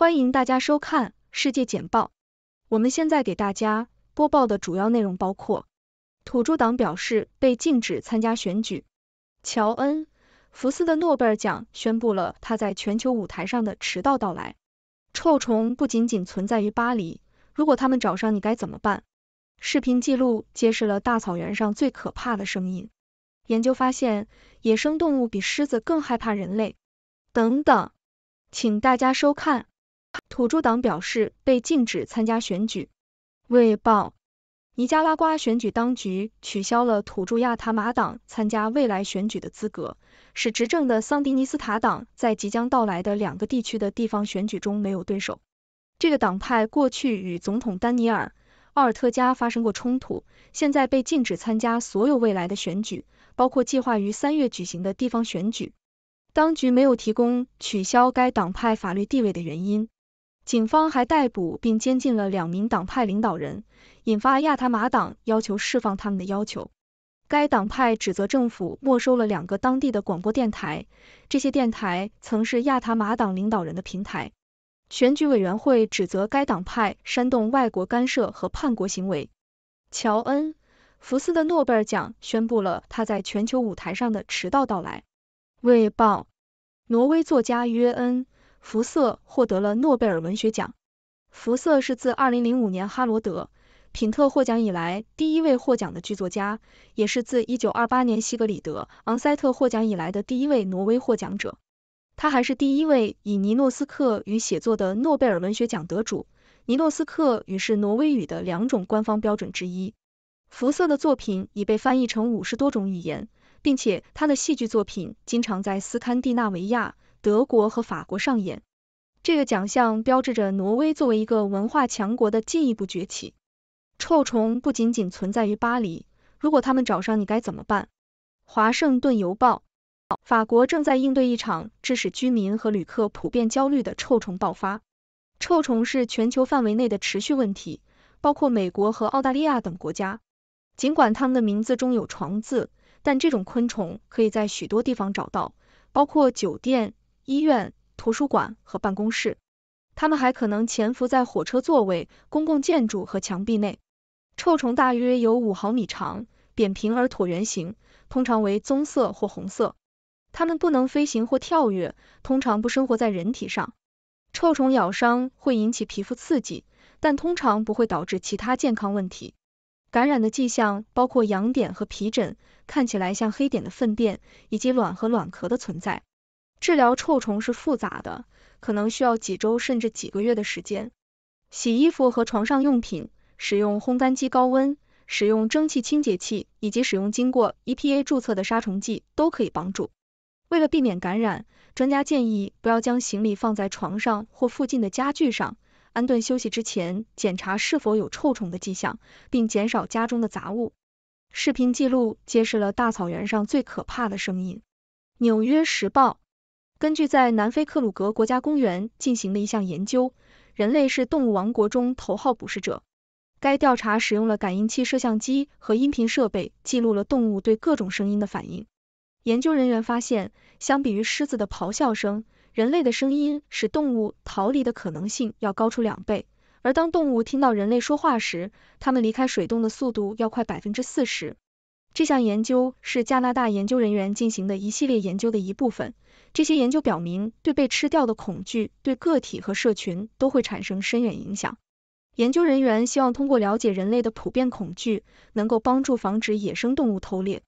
欢迎大家收看世界简报。我们现在给大家播报的主要内容包括：土著党表示被禁止参加选举；乔恩·福斯的诺贝尔奖宣布了他在全球舞台上的迟到到来；臭虫不仅仅存在于巴黎，如果他们找上你该怎么办？视频记录揭示了大草原上最可怕的声音。研究发现，野生动物比狮子更害怕人类。等等，请大家收看。土著党表示被禁止参加选举。卫报，尼加拉瓜选举当局取消了土著亚塔马党参加未来选举的资格，使执政的桑迪尼斯塔党在即将到来的两个地区的地方选举中没有对手。这个党派过去与总统丹尼尔·奥尔特加发生过冲突，现在被禁止参加所有未来的选举，包括计划于三月举行的地方选举。当局没有提供取消该党派法律地位的原因。警方还逮捕并监禁了两名党派领导人，引发亚塔马党要求释放他们的要求。该党派指责政府没收了两个当地的广播电台，这些电台曾是亚塔马党领导人的平台。选举委员会指责该党派煽动外国干涉和叛国行为。乔恩·福斯的诺贝尔奖宣布了他在全球舞台上的迟到到来。卫报，挪威作家约恩。福瑟获得了诺贝尔文学奖。福瑟是自2005年哈罗德·品特获奖以来第一位获奖的剧作家，也是自1928年西格里德·昂塞特获奖以来的第一位挪威获奖者。他还是第一位以尼诺斯克语写作的诺贝尔文学奖得主。尼诺斯克语是挪威语的两种官方标准之一。福瑟的作品已被翻译成五十多种语言，并且他的戏剧作品经常在斯堪的纳维亚。德国和法国上演这个奖项，标志着挪威作为一个文化强国的进一步崛起。臭虫不仅仅存在于巴黎，如果他们找上你，该怎么办？华盛顿邮报。法国正在应对一场致使居民和旅客普遍焦虑的臭虫爆发。臭虫是全球范围内的持续问题，包括美国和澳大利亚等国家。尽管他们的名字中有“床”字，但这种昆虫可以在许多地方找到，包括酒店。医院、图书馆和办公室，它们还可能潜伏在火车座位、公共建筑和墙壁内。臭虫大约有五毫米长，扁平而椭圆形，通常为棕色或红色。它们不能飞行或跳跃，通常不生活在人体上。臭虫咬伤会引起皮肤刺激，但通常不会导致其他健康问题。感染的迹象包括痒点和皮疹，看起来像黑点的粪便，以及卵和卵壳的存在。治疗臭虫是复杂的，可能需要几周甚至几个月的时间。洗衣服和床上用品，使用烘干机高温，使用蒸汽清洁器，以及使用经过 EPA 注册的杀虫剂都可以帮助。为了避免感染，专家建议不要将行李放在床上或附近的家具上。安顿休息之前，检查是否有臭虫的迹象，并减少家中的杂物。视频记录揭示了大草原上最可怕的声音。纽约时报。根据在南非克鲁格国家公园进行的一项研究，人类是动物王国中头号捕食者。该调查使用了感应器、摄像机和音频设备，记录了动物对各种声音的反应。研究人员发现，相比于狮子的咆哮声，人类的声音使动物逃离的可能性要高出两倍。而当动物听到人类说话时，它们离开水洞的速度要快百分之四十。这项研究是加拿大研究人员进行的一系列研究的一部分。这些研究表明，对被吃掉的恐惧对个体和社群都会产生深远影响。研究人员希望通过了解人类的普遍恐惧，能够帮助防止野生动物偷猎。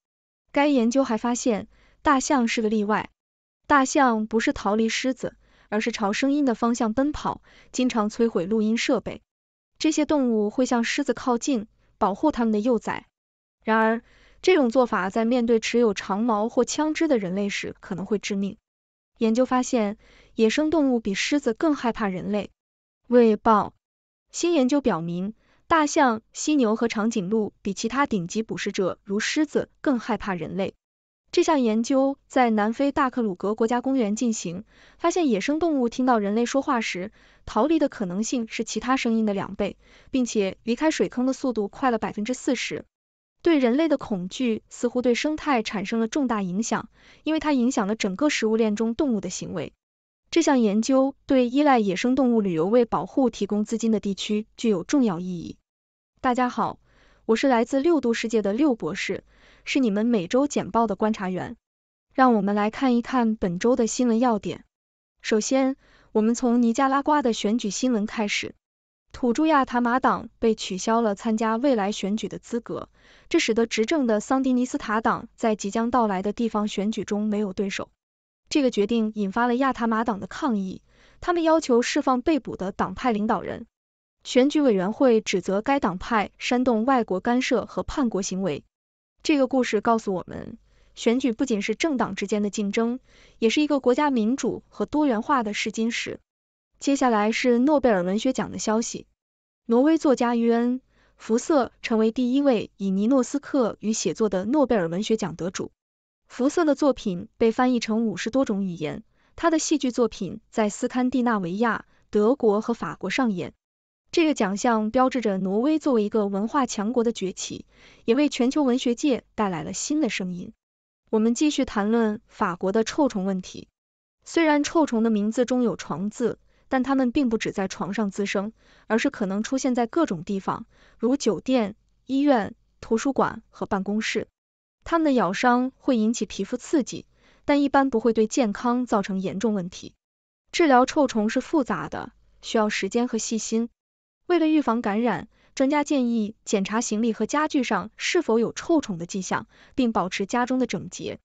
该研究还发现，大象是个例外。大象不是逃离狮子，而是朝声音的方向奔跑，经常摧毁录音设备。这些动物会向狮子靠近，保护它们的幼崽。然而，这种做法在面对持有长矛或枪支的人类时可能会致命。研究发现，野生动物比狮子更害怕人类。《卫报》新研究表明，大象、犀牛和长颈鹿比其他顶级捕食者如狮子更害怕人类。这项研究在南非大克鲁格国家公园进行，发现野生动物听到人类说话时逃离的可能性是其他声音的两倍，并且离开水坑的速度快了百分之四十。对人类的恐惧似乎对生态产生了重大影响，因为它影响了整个食物链中动物的行为。这项研究对依赖野生动物旅游为保护提供资金的地区具有重要意义。大家好，我是来自六度世界的六博士，是你们每周简报的观察员。让我们来看一看本周的新闻要点。首先，我们从尼加拉瓜的选举新闻开始。土著亚塔马党被取消了参加未来选举的资格，这使得执政的桑迪尼斯塔党在即将到来的地方选举中没有对手。这个决定引发了亚塔马党的抗议，他们要求释放被捕的党派领导人。选举委员会指责该党派煽动外国干涉和叛国行为。这个故事告诉我们，选举不仅是政党之间的竞争，也是一个国家民主和多元化的试金石。接下来是诺贝尔文学奖的消息。挪威作家于恩·福瑟成为第一位以尼诺斯克语写作的诺贝尔文学奖得主。福瑟的作品被翻译成五十多种语言，他的戏剧作品在斯堪的纳维亚、德国和法国上演。这个奖项标志着挪威作为一个文化强国的崛起，也为全球文学界带来了新的声音。我们继续谈论法国的臭虫问题。虽然臭虫的名字中有“床”字。但它们并不只在床上滋生，而是可能出现在各种地方，如酒店、医院、图书馆和办公室。它们的咬伤会引起皮肤刺激，但一般不会对健康造成严重问题。治疗臭虫是复杂的，需要时间和细心。为了预防感染，专家建议检查行李和家具上是否有臭虫的迹象，并保持家中的整洁。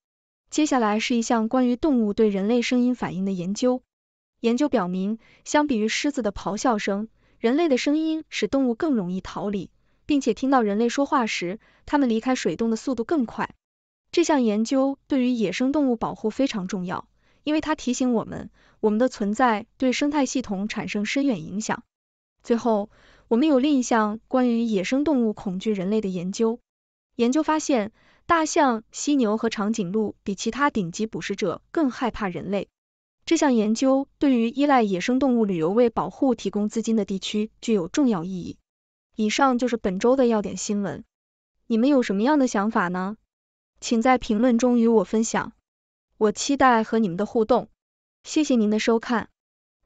接下来是一项关于动物对人类声音反应的研究。研究表明，相比于狮子的咆哮声，人类的声音使动物更容易逃离，并且听到人类说话时，它们离开水洞的速度更快。这项研究对于野生动物保护非常重要，因为它提醒我们，我们的存在对生态系统产生深远影响。最后，我们有另一项关于野生动物恐惧人类的研究。研究发现，大象、犀牛和长颈鹿比其他顶级捕食者更害怕人类。这项研究对于依赖野生动物旅游为保护提供资金的地区具有重要意义。以上就是本周的要点新闻，你们有什么样的想法呢？请在评论中与我分享，我期待和你们的互动。谢谢您的收看。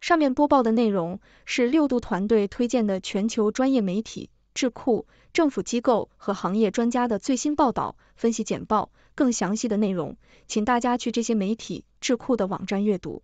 上面播报的内容是六度团队推荐的全球专业媒体、智库、政府机构和行业专家的最新报道、分析简报。更详细的内容，请大家去这些媒体、智库的网站阅读。